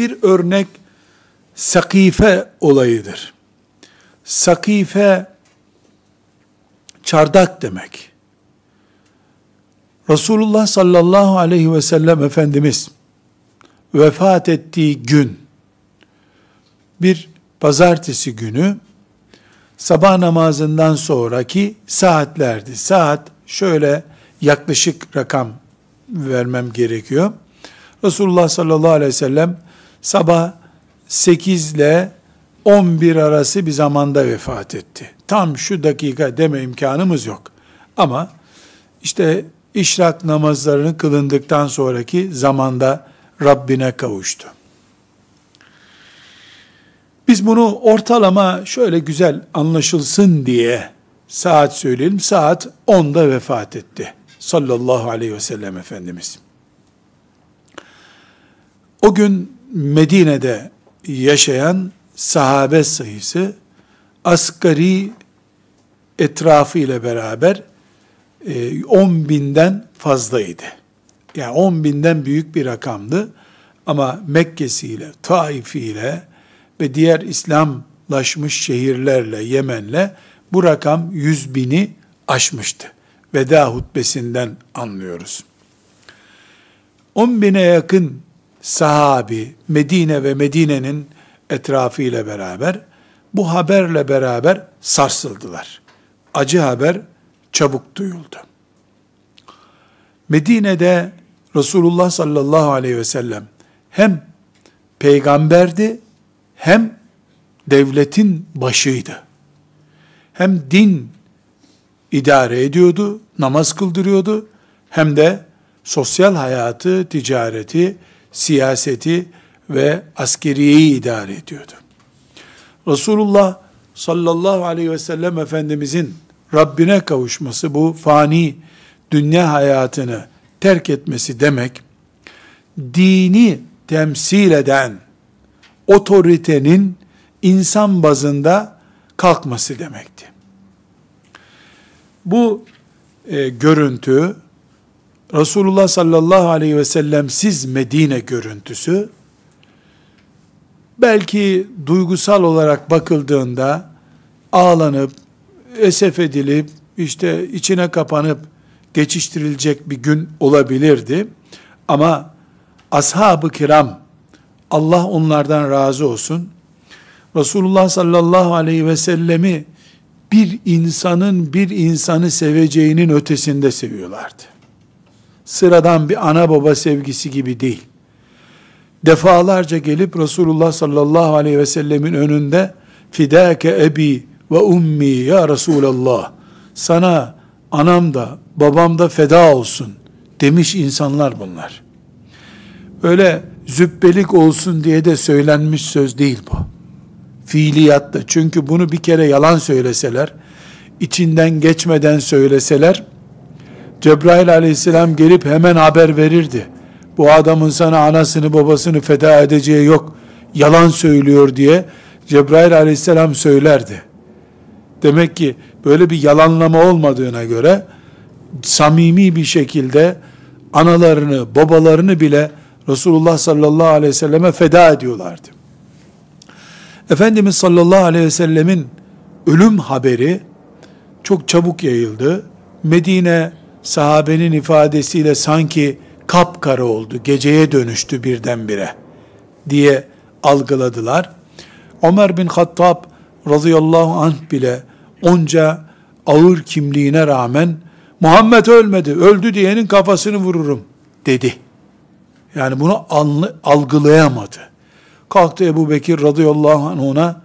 Bir örnek sakife olayıdır. Sakife çardak demek. Resulullah sallallahu aleyhi ve sellem Efendimiz vefat ettiği gün bir pazartesi günü sabah namazından sonraki saatlerdi. Saat şöyle yaklaşık rakam vermem gerekiyor. Resulullah sallallahu aleyhi ve sellem sabah 8 ile 11 arası bir zamanda vefat etti. Tam şu dakika deme imkanımız yok. Ama işte işrak namazlarını kılındıktan sonraki zamanda Rabbine kavuştu. Biz bunu ortalama şöyle güzel anlaşılsın diye saat söyleyelim. Saat 10'da vefat etti. Sallallahu aleyhi ve sellem Efendimiz. O gün Medine'de yaşayan sahabe sayısı asgari etrafı ile beraber 10 e, binden fazlaydı. Yani 10 binden büyük bir rakamdı. Ama Mekke'siyle, Taif'iyle ve diğer İslamlaşmış şehirlerle, Yemen'le bu rakam 100 bini aşmıştı. Veda hutbesinden anlıyoruz. 10 bine yakın sahabi Medine ve Medine'nin etrafı ile beraber bu haberle beraber sarsıldılar. Acı haber çabuk duyuldu. Medine'de Resulullah sallallahu aleyhi ve sellem hem peygamberdi hem devletin başıydı. Hem din idare ediyordu, namaz kıldırıyordu hem de sosyal hayatı, ticareti, siyaseti ve askeriyeyi idare ediyordu. Resulullah sallallahu aleyhi ve sellem Efendimizin Rabbine kavuşması bu fani dünya hayatını terk etmesi demek, dini temsil eden otoritenin insan bazında kalkması demekti. Bu e, görüntü Resulullah sallallahu aleyhi ve sellem siz Medine görüntüsü belki duygusal olarak bakıldığında ağlanıp, esef edilip, işte içine kapanıp geçiştirilecek bir gün olabilirdi. Ama ashab-ı kiram, Allah onlardan razı olsun, Resulullah sallallahu aleyhi ve sellemi bir insanın bir insanı seveceğinin ötesinde seviyorlardı sıradan bir ana baba sevgisi gibi değil. Defalarca gelip Resulullah sallallahu aleyhi ve sellemin önünde fideke ebi ve ummi ya Resulallah sana anam da babam da feda olsun demiş insanlar bunlar. Öyle zübbelik olsun diye de söylenmiş söz değil bu. Fiiliyatta çünkü bunu bir kere yalan söyleseler, içinden geçmeden söyleseler, Cebrail aleyhisselam gelip hemen haber verirdi. Bu adamın sana anasını babasını feda edeceği yok. Yalan söylüyor diye Cebrail aleyhisselam söylerdi. Demek ki böyle bir yalanlama olmadığına göre samimi bir şekilde analarını, babalarını bile Resulullah sallallahu aleyhi ve selleme feda ediyorlardı. Efendimiz sallallahu aleyhi ve sellemin ölüm haberi çok çabuk yayıldı. Medine sahabenin ifadesiyle sanki kapkara oldu, geceye dönüştü birdenbire diye algıladılar. Ömer bin Hattab radıyallahu anh bile onca ağır kimliğine rağmen Muhammed ölmedi, öldü diyenin kafasını vururum dedi. Yani bunu anlı, algılayamadı. Kalktı Ebu Bekir radıyallahu anh ona,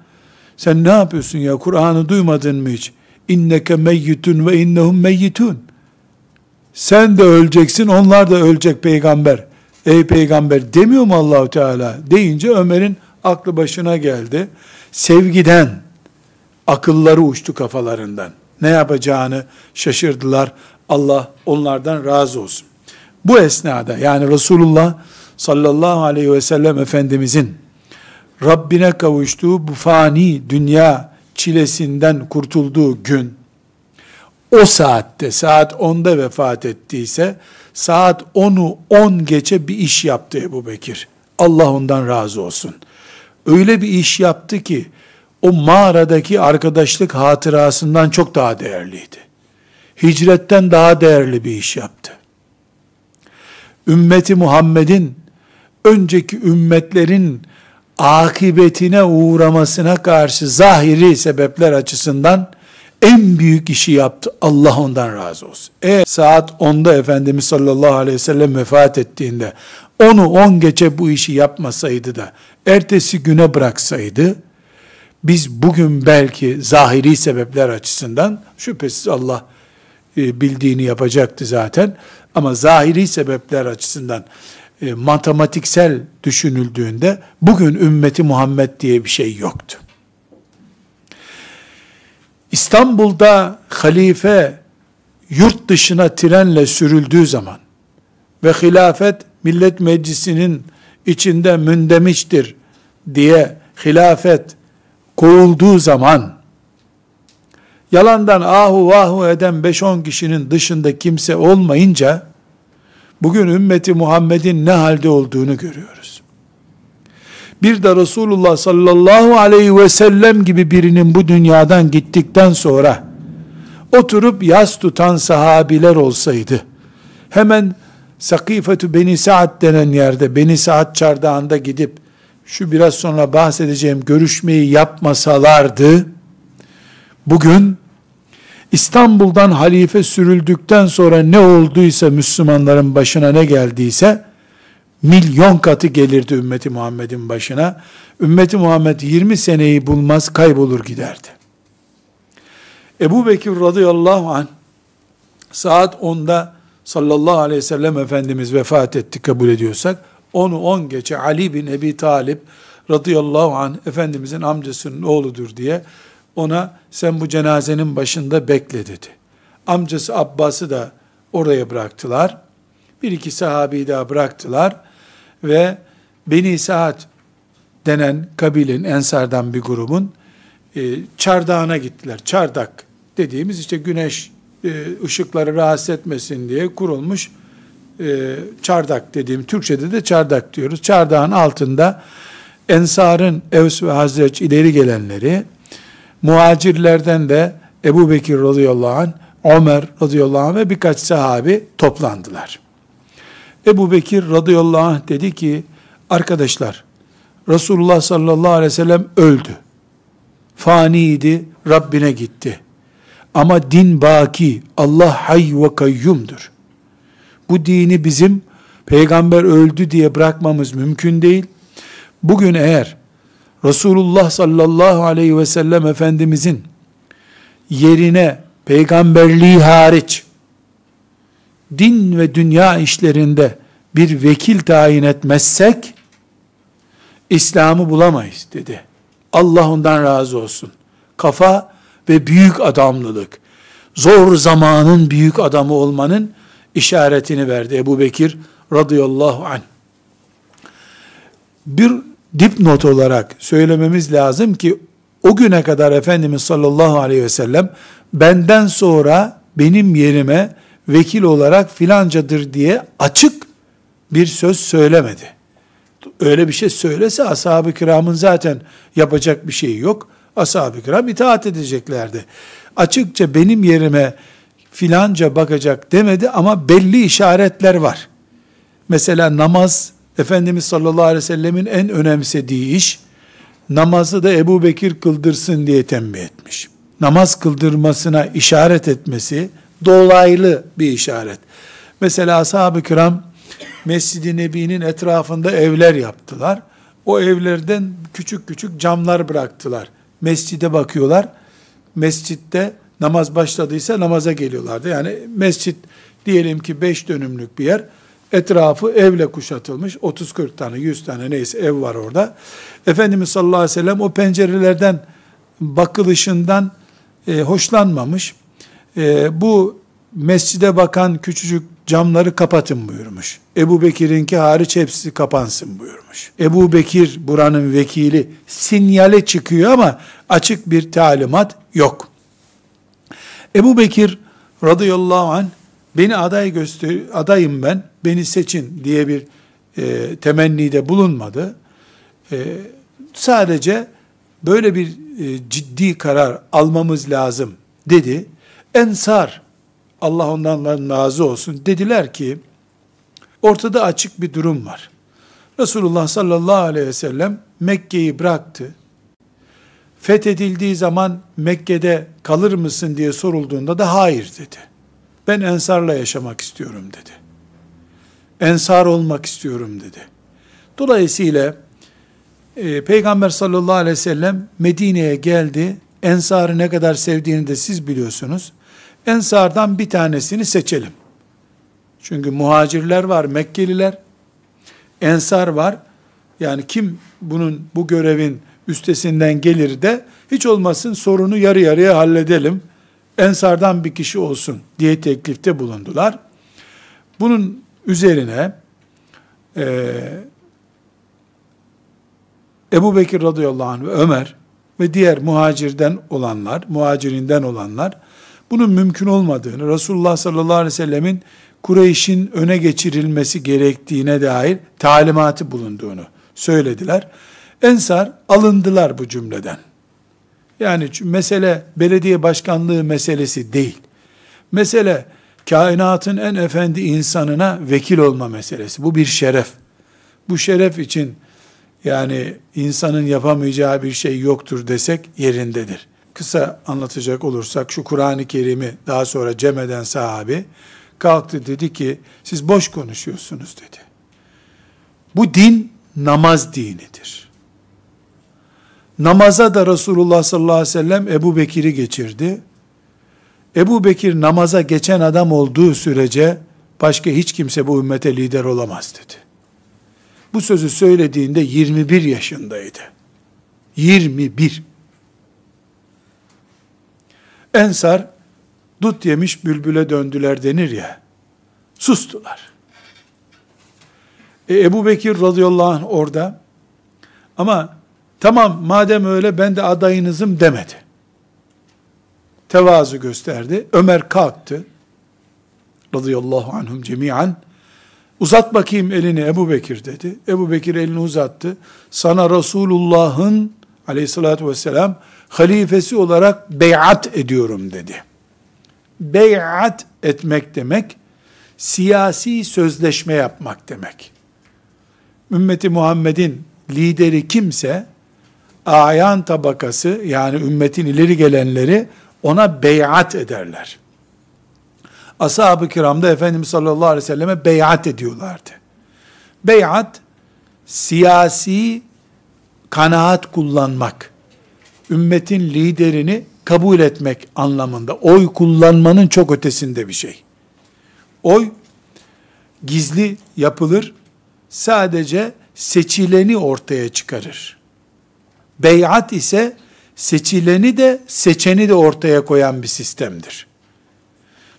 sen ne yapıyorsun ya Kur'an'ı duymadın mı hiç? İnneke meyyitun ve innehum meyyitun sen de öleceksin, onlar da ölecek peygamber. Ey peygamber demiyor mu Allahu Teala? Deyince Ömer'in aklı başına geldi. Sevgiden akılları uçtu kafalarından. Ne yapacağını şaşırdılar. Allah onlardan razı olsun. Bu esnada yani Resulullah sallallahu aleyhi ve sellem Efendimizin Rabbine kavuştuğu bu fani dünya çilesinden kurtulduğu gün o saatte saat 10'da vefat ettiyse saat 10'u 10 gece bir iş yaptı Ebu Bekir. Allah ondan razı olsun. Öyle bir iş yaptı ki o mağaradaki arkadaşlık hatırasından çok daha değerliydi. Hicretten daha değerli bir iş yaptı. Ümmeti Muhammed'in önceki ümmetlerin akıbetine uğramasına karşı zahiri sebepler açısından en büyük işi yaptı. Allah ondan razı olsun. Eğer saat 10'da Efendimiz sallallahu aleyhi ve sellem vefat ettiğinde onu 10 gece bu işi yapmasaydı da ertesi güne bıraksaydı biz bugün belki zahiri sebepler açısından şüphesiz Allah e, bildiğini yapacaktı zaten ama zahiri sebepler açısından e, matematiksel düşünüldüğünde bugün ümmeti Muhammed diye bir şey yoktu. İstanbul'da halife yurt dışına trenle sürüldüğü zaman ve hilafet millet meclisinin içinde mündemiştir diye hilafet kovulduğu zaman yalandan ahu vahu eden 5-10 kişinin dışında kimse olmayınca bugün ümmeti Muhammed'in ne halde olduğunu görüyoruz bir de Resulullah sallallahu aleyhi ve sellem gibi birinin bu dünyadan gittikten sonra oturup yaz tutan sahabiler olsaydı hemen Sakifetü Beni Saat denen yerde Beni Saat çardağında gidip şu biraz sonra bahsedeceğim görüşmeyi yapmasalardı bugün İstanbul'dan halife sürüldükten sonra ne olduysa Müslümanların başına ne geldiyse milyon katı gelirdi ümmeti Muhammed'in başına. Ümmeti Muhammed 20 seneyi bulmaz kaybolur giderdi. Ebu Bekir radıyallahu anh saat 10'da sallallahu aleyhi ve sellem Efendimiz vefat etti kabul ediyorsak onu 10 geçe Ali bin Ebi Talip radıyallahu anh Efendimizin amcasının oğludur diye ona sen bu cenazenin başında bekle dedi. Amcası Abbas'ı da oraya bıraktılar. Bir iki sahabeyi daha bıraktılar ve Beni Saat denen kabilin Ensar'dan bir grubun e, çardağına gittiler. Çardak dediğimiz işte güneş e, ışıkları rahatsız etmesin diye kurulmuş e, çardak dediğim, Türkçe'de de çardak diyoruz. Çardağın altında Ensar'ın Evs ve Hazreç ileri gelenleri, muacirlerden de Ebu Bekir radıyallahu anh, Ömer radıyallahu anh ve birkaç sahabi toplandılar. Ebu Bekir radıyallahu anh dedi ki, arkadaşlar, Resulullah sallallahu aleyhi ve sellem öldü. Faniydi, Rabbine gitti. Ama din baki, Allah hay ve kayyumdur. Bu dini bizim peygamber öldü diye bırakmamız mümkün değil. Bugün eğer Resulullah sallallahu aleyhi ve sellem Efendimizin yerine peygamberliği hariç din ve dünya işlerinde bir vekil tayin etmezsek İslam'ı bulamayız dedi. Allah ondan razı olsun. Kafa ve büyük adamlılık. Zor zamanın büyük adamı olmanın işaretini verdi Ebu Bekir radıyallahu anh. Bir dipnot olarak söylememiz lazım ki o güne kadar Efendimiz sallallahu aleyhi ve sellem benden sonra benim yerime vekil olarak filancadır diye açık bir söz söylemedi. Öyle bir şey söylese ashab-ı kiramın zaten yapacak bir şeyi yok. Ashab-ı kiram itaat edeceklerdi. Açıkça benim yerime filanca bakacak demedi ama belli işaretler var. Mesela namaz, Efendimiz sallallahu aleyhi ve sellemin en önemsediği iş, namazı da Ebu Bekir kıldırsın diye tembih etmiş. Namaz kıldırmasına işaret etmesi, dolaylı bir işaret. Mesela ashab-ı kiram Mescid-i Nebi'nin etrafında evler yaptılar. O evlerden küçük küçük camlar bıraktılar. Mescide bakıyorlar. Mescitte namaz başladıysa namaza geliyorlardı. Yani mescit diyelim ki beş dönümlük bir yer. Etrafı evle kuşatılmış. 30-40 tane, 100 tane neyse ev var orada. Efendimiz sallallahu aleyhi ve sellem o pencerelerden bakılışından e, hoşlanmamış e, bu mescide bakan küçücük camları kapatın buyurmuş. Ebu Bekir'inki hariç hepsi kapansın buyurmuş. Ebu Bekir buranın vekili sinyale çıkıyor ama açık bir talimat yok. Ebu Bekir radıyallahu anh beni aday göster adayım ben beni seçin diye bir e, temennide bulunmadı. E, sadece böyle bir e, ciddi karar almamız lazım dedi Ensar, Allah ondan nazı olsun dediler ki, ortada açık bir durum var. Resulullah sallallahu aleyhi ve sellem Mekke'yi bıraktı. Fethedildiği zaman Mekke'de kalır mısın diye sorulduğunda da hayır dedi. Ben ensarla yaşamak istiyorum dedi. Ensar olmak istiyorum dedi. Dolayısıyla e, Peygamber sallallahu aleyhi ve sellem Medine'ye geldi. Ensar'ı ne kadar sevdiğini de siz biliyorsunuz. Ensardan bir tanesini seçelim. Çünkü muhacirler var, Mekkeliler. Ensar var. Yani kim bunun bu görevin üstesinden gelir de hiç olmasın sorunu yarı yarıya halledelim. Ensardan bir kişi olsun diye teklifte bulundular. Bunun üzerine e, Ebu Bekir radıyallahu anh ve Ömer ve diğer muhacirden olanlar, muhacirinden olanlar bunun mümkün olmadığını, Resulullah sallallahu aleyhi ve sellemin Kureyş'in öne geçirilmesi gerektiğine dair talimatı bulunduğunu söylediler. Ensar alındılar bu cümleden. Yani mesele belediye başkanlığı meselesi değil. Mesele kainatın en efendi insanına vekil olma meselesi. Bu bir şeref. Bu şeref için yani insanın yapamayacağı bir şey yoktur desek yerindedir kısa anlatacak olursak şu Kur'an-ı Kerim'i daha sonra cem eden sahabi kalktı dedi ki siz boş konuşuyorsunuz dedi. Bu din namaz dinidir. Namaza da Resulullah sallallahu aleyhi ve sellem Ebu Bekir'i geçirdi. Ebu Bekir namaza geçen adam olduğu sürece başka hiç kimse bu ümmete lider olamaz dedi. Bu sözü söylediğinde 21 yaşındaydı. 21 Ensar dut yemiş bülbüle döndüler denir ya. Sustular. E, Ebu Bekir radıyallahu anh orada ama tamam madem öyle ben de adayınızım demedi. Tevazu gösterdi. Ömer kalktı. Radıyallahu anhum cemiyen. Uzat bakayım elini Ebu Bekir dedi. Ebu Bekir elini uzattı. Sana Resulullah'ın aleyhissalatü vesselam halifesi olarak beyat ediyorum dedi. Beyat etmek demek, siyasi sözleşme yapmak demek. Ümmeti Muhammed'in lideri kimse, ayan tabakası yani ümmetin ileri gelenleri ona beyat ederler. Ashab-ı kiramda Efendimiz sallallahu aleyhi ve selleme beyat ediyorlardı. Beyat, siyasi kanaat kullanmak, ümmetin liderini kabul etmek anlamında. Oy kullanmanın çok ötesinde bir şey. Oy gizli yapılır. Sadece seçileni ortaya çıkarır. Beyat ise seçileni de seçeni de ortaya koyan bir sistemdir.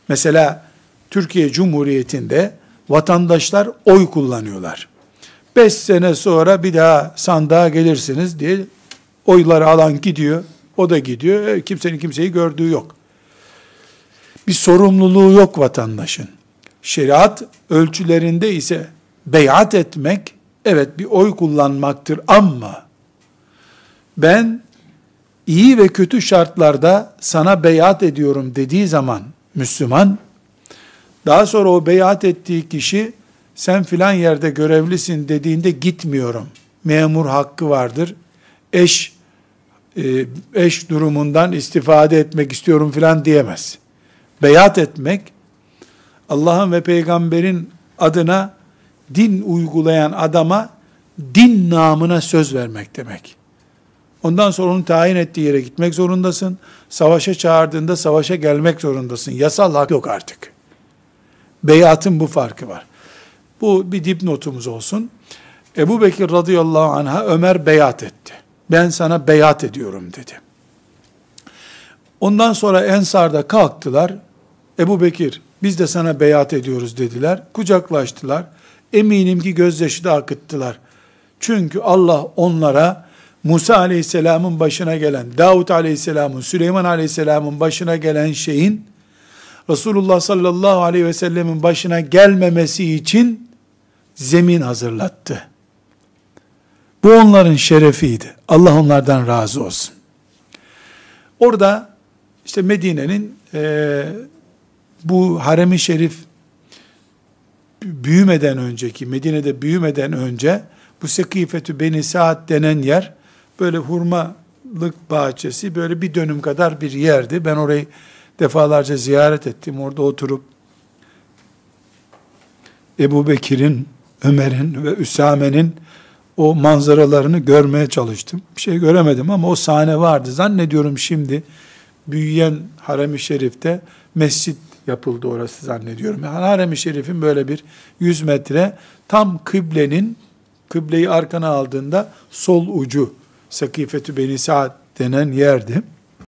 Mesela Türkiye Cumhuriyeti'nde vatandaşlar oy kullanıyorlar. Beş sene sonra bir daha sandığa gelirsiniz diye Oyları alan gidiyor, o da gidiyor. E, kimsenin kimseyi gördüğü yok. Bir sorumluluğu yok vatandaşın. Şeriat ölçülerinde ise beyat etmek, evet bir oy kullanmaktır ama ben iyi ve kötü şartlarda sana beyat ediyorum dediği zaman Müslüman, daha sonra o beyat ettiği kişi sen filan yerde görevlisin dediğinde gitmiyorum. Memur hakkı vardır. Eş e, eş durumundan istifade etmek istiyorum filan diyemez. Beyat etmek, Allah'ın ve peygamberin adına din uygulayan adama din namına söz vermek demek. Ondan sonra onun tayin ettiği yere gitmek zorundasın. Savaşa çağırdığında savaşa gelmek zorundasın. Yasal hak yok artık. Beyatın bu farkı var. Bu bir dipnotumuz olsun. Ebu Bekir radıyallahu anh'a Ömer beyat etti ben sana beyat ediyorum dedi. Ondan sonra Ensar'da kalktılar. Ebu Bekir biz de sana beyat ediyoruz dediler. Kucaklaştılar. Eminim ki gözyaşı da akıttılar. Çünkü Allah onlara Musa aleyhisselamın başına gelen, Davut aleyhisselamın, Süleyman aleyhisselamın başına gelen şeyin Resulullah sallallahu aleyhi ve sellemin başına gelmemesi için zemin hazırlattı. Bu onların şerefiydi. Allah onlardan razı olsun. Orada işte Medine'nin e, bu haremi şerif büyümeden önceki, Medine'de büyümeden önce bu Sekifetü Beni Saat denen yer böyle hurmalık bahçesi böyle bir dönüm kadar bir yerdi. Ben orayı defalarca ziyaret ettim. Orada oturup Ebu Bekir'in, Ömer'in ve Üsame'nin o manzaralarını görmeye çalıştım. Bir şey göremedim ama o sahne vardı. Zannediyorum şimdi büyüyen Harem-i Şerif'te mescit yapıldı orası zannediyorum. Yani Harem-i Şerif'in böyle bir 100 metre tam kıblenin kıbleyi arkana aldığında sol ucu Sakifetü Beni Saad denen yerdi.